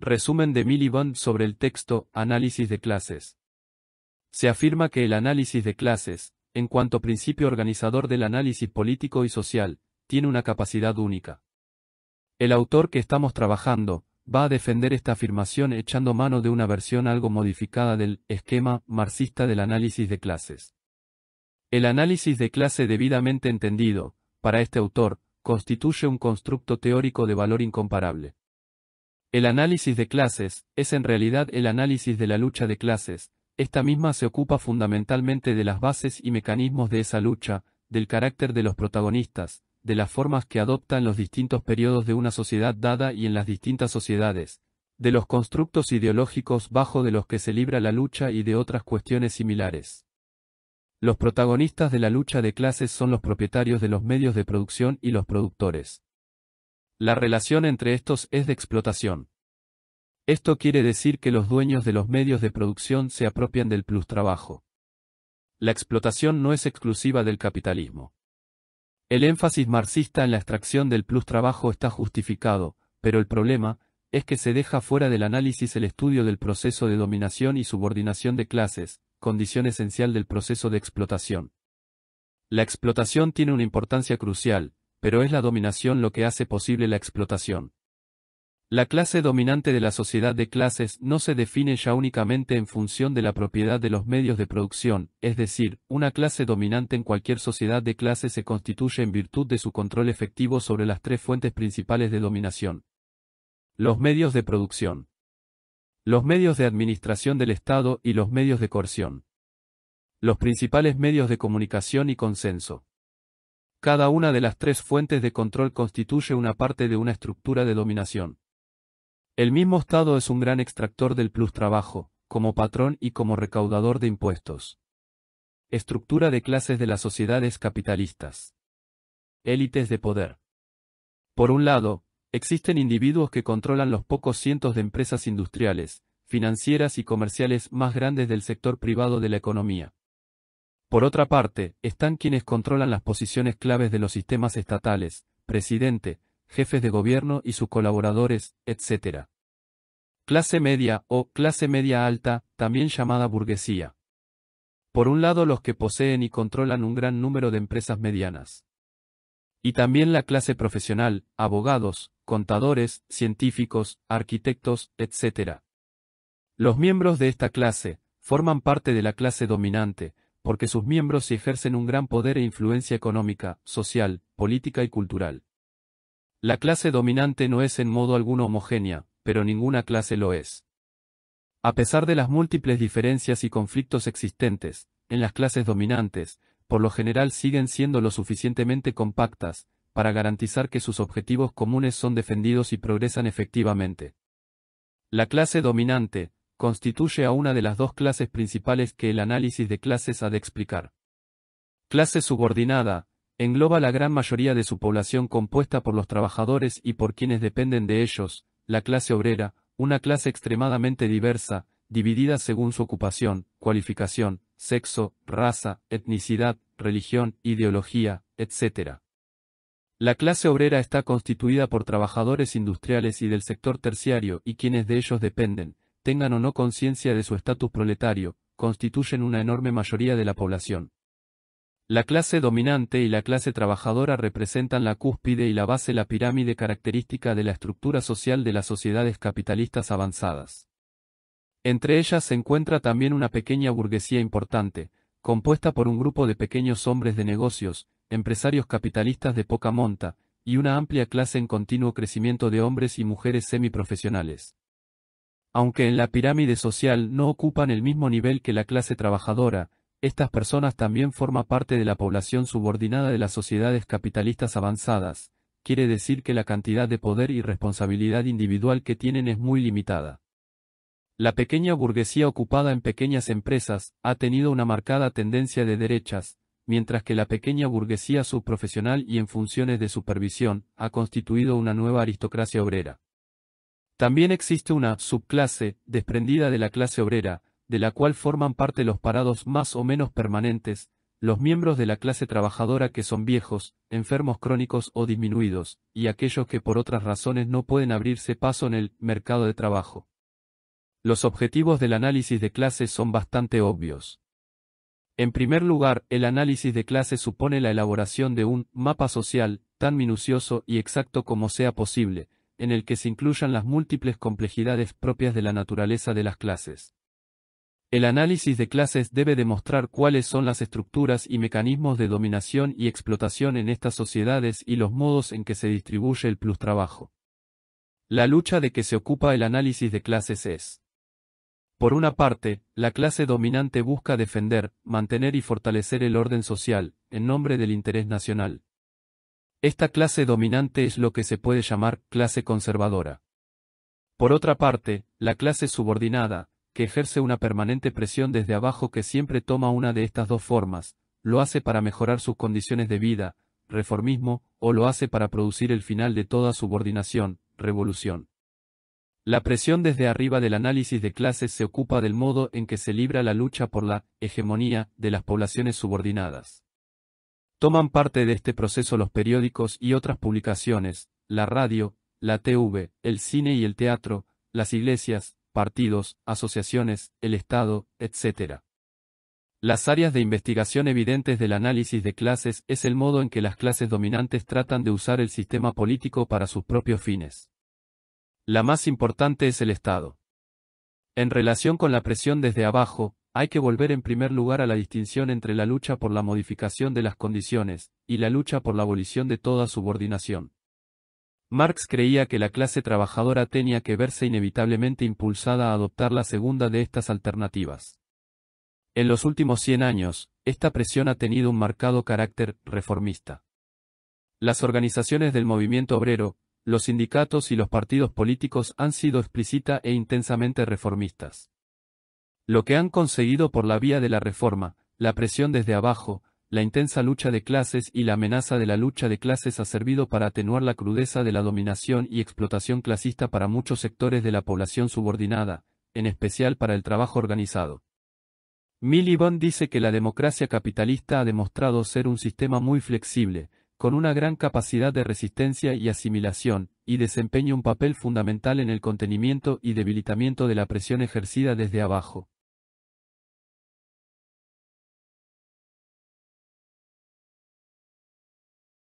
Resumen de Miliband sobre el texto Análisis de clases. Se afirma que el análisis de clases, en cuanto principio organizador del análisis político y social, tiene una capacidad única. El autor que estamos trabajando, va a defender esta afirmación echando mano de una versión algo modificada del esquema marxista del análisis de clases. El análisis de clase debidamente entendido, para este autor, constituye un constructo teórico de valor incomparable. El análisis de clases es en realidad el análisis de la lucha de clases, esta misma se ocupa fundamentalmente de las bases y mecanismos de esa lucha, del carácter de los protagonistas, de las formas que adoptan los distintos periodos de una sociedad dada y en las distintas sociedades, de los constructos ideológicos bajo de los que se libra la lucha y de otras cuestiones similares. Los protagonistas de la lucha de clases son los propietarios de los medios de producción y los productores. La relación entre estos es de explotación. Esto quiere decir que los dueños de los medios de producción se apropian del plus trabajo. La explotación no es exclusiva del capitalismo. El énfasis marxista en la extracción del plus trabajo está justificado, pero el problema es que se deja fuera del análisis el estudio del proceso de dominación y subordinación de clases, condición esencial del proceso de explotación. La explotación tiene una importancia crucial, pero es la dominación lo que hace posible la explotación. La clase dominante de la sociedad de clases no se define ya únicamente en función de la propiedad de los medios de producción, es decir, una clase dominante en cualquier sociedad de clases se constituye en virtud de su control efectivo sobre las tres fuentes principales de dominación. Los medios de producción. Los medios de administración del Estado y los medios de coerción. Los principales medios de comunicación y consenso. Cada una de las tres fuentes de control constituye una parte de una estructura de dominación. El mismo Estado es un gran extractor del plus trabajo, como patrón y como recaudador de impuestos. Estructura de clases de las sociedades capitalistas. Élites de poder. Por un lado, existen individuos que controlan los pocos cientos de empresas industriales, financieras y comerciales más grandes del sector privado de la economía. Por otra parte, están quienes controlan las posiciones claves de los sistemas estatales, presidente, jefes de gobierno y sus colaboradores, etc. Clase media o clase media alta, también llamada burguesía. Por un lado los que poseen y controlan un gran número de empresas medianas. Y también la clase profesional, abogados, contadores, científicos, arquitectos, etc. Los miembros de esta clase, forman parte de la clase dominante, porque sus miembros ejercen un gran poder e influencia económica, social, política y cultural. La clase dominante no es en modo alguno homogénea, pero ninguna clase lo es. A pesar de las múltiples diferencias y conflictos existentes, en las clases dominantes, por lo general siguen siendo lo suficientemente compactas, para garantizar que sus objetivos comunes son defendidos y progresan efectivamente. La clase dominante, constituye a una de las dos clases principales que el análisis de clases ha de explicar. Clase subordinada, engloba la gran mayoría de su población compuesta por los trabajadores y por quienes dependen de ellos, la clase obrera, una clase extremadamente diversa, dividida según su ocupación, cualificación, sexo, raza, etnicidad, religión, ideología, etc. La clase obrera está constituida por trabajadores industriales y del sector terciario y quienes de ellos dependen, tengan o no conciencia de su estatus proletario, constituyen una enorme mayoría de la población. La clase dominante y la clase trabajadora representan la cúspide y la base la pirámide característica de la estructura social de las sociedades capitalistas avanzadas. Entre ellas se encuentra también una pequeña burguesía importante, compuesta por un grupo de pequeños hombres de negocios, empresarios capitalistas de poca monta, y una amplia clase en continuo crecimiento de hombres y mujeres semiprofesionales. Aunque en la pirámide social no ocupan el mismo nivel que la clase trabajadora, estas personas también forman parte de la población subordinada de las sociedades capitalistas avanzadas, quiere decir que la cantidad de poder y responsabilidad individual que tienen es muy limitada. La pequeña burguesía ocupada en pequeñas empresas ha tenido una marcada tendencia de derechas, mientras que la pequeña burguesía subprofesional y en funciones de supervisión ha constituido una nueva aristocracia obrera. También existe una subclase, desprendida de la clase obrera, de la cual forman parte los parados más o menos permanentes, los miembros de la clase trabajadora que son viejos, enfermos crónicos o disminuidos, y aquellos que por otras razones no pueden abrirse paso en el mercado de trabajo. Los objetivos del análisis de clase son bastante obvios. En primer lugar, el análisis de clase supone la elaboración de un mapa social, tan minucioso y exacto como sea posible, en el que se incluyan las múltiples complejidades propias de la naturaleza de las clases. El análisis de clases debe demostrar cuáles son las estructuras y mecanismos de dominación y explotación en estas sociedades y los modos en que se distribuye el plus trabajo. La lucha de que se ocupa el análisis de clases es. Por una parte, la clase dominante busca defender, mantener y fortalecer el orden social, en nombre del interés nacional. Esta clase dominante es lo que se puede llamar clase conservadora. Por otra parte, la clase subordinada, que ejerce una permanente presión desde abajo que siempre toma una de estas dos formas, lo hace para mejorar sus condiciones de vida, reformismo, o lo hace para producir el final de toda subordinación, revolución. La presión desde arriba del análisis de clases se ocupa del modo en que se libra la lucha por la hegemonía de las poblaciones subordinadas. Toman parte de este proceso los periódicos y otras publicaciones, la radio, la TV, el cine y el teatro, las iglesias, partidos, asociaciones, el Estado, etc. Las áreas de investigación evidentes del análisis de clases es el modo en que las clases dominantes tratan de usar el sistema político para sus propios fines. La más importante es el Estado. En relación con la presión desde abajo, hay que volver en primer lugar a la distinción entre la lucha por la modificación de las condiciones y la lucha por la abolición de toda subordinación. Marx creía que la clase trabajadora tenía que verse inevitablemente impulsada a adoptar la segunda de estas alternativas. En los últimos 100 años, esta presión ha tenido un marcado carácter reformista. Las organizaciones del movimiento obrero, los sindicatos y los partidos políticos han sido explícita e intensamente reformistas. Lo que han conseguido por la vía de la reforma, la presión desde abajo, la intensa lucha de clases y la amenaza de la lucha de clases ha servido para atenuar la crudeza de la dominación y explotación clasista para muchos sectores de la población subordinada, en especial para el trabajo organizado. Miliband dice que la democracia capitalista ha demostrado ser un sistema muy flexible, con una gran capacidad de resistencia y asimilación, y desempeña un papel fundamental en el contenimiento y debilitamiento de la presión ejercida desde abajo.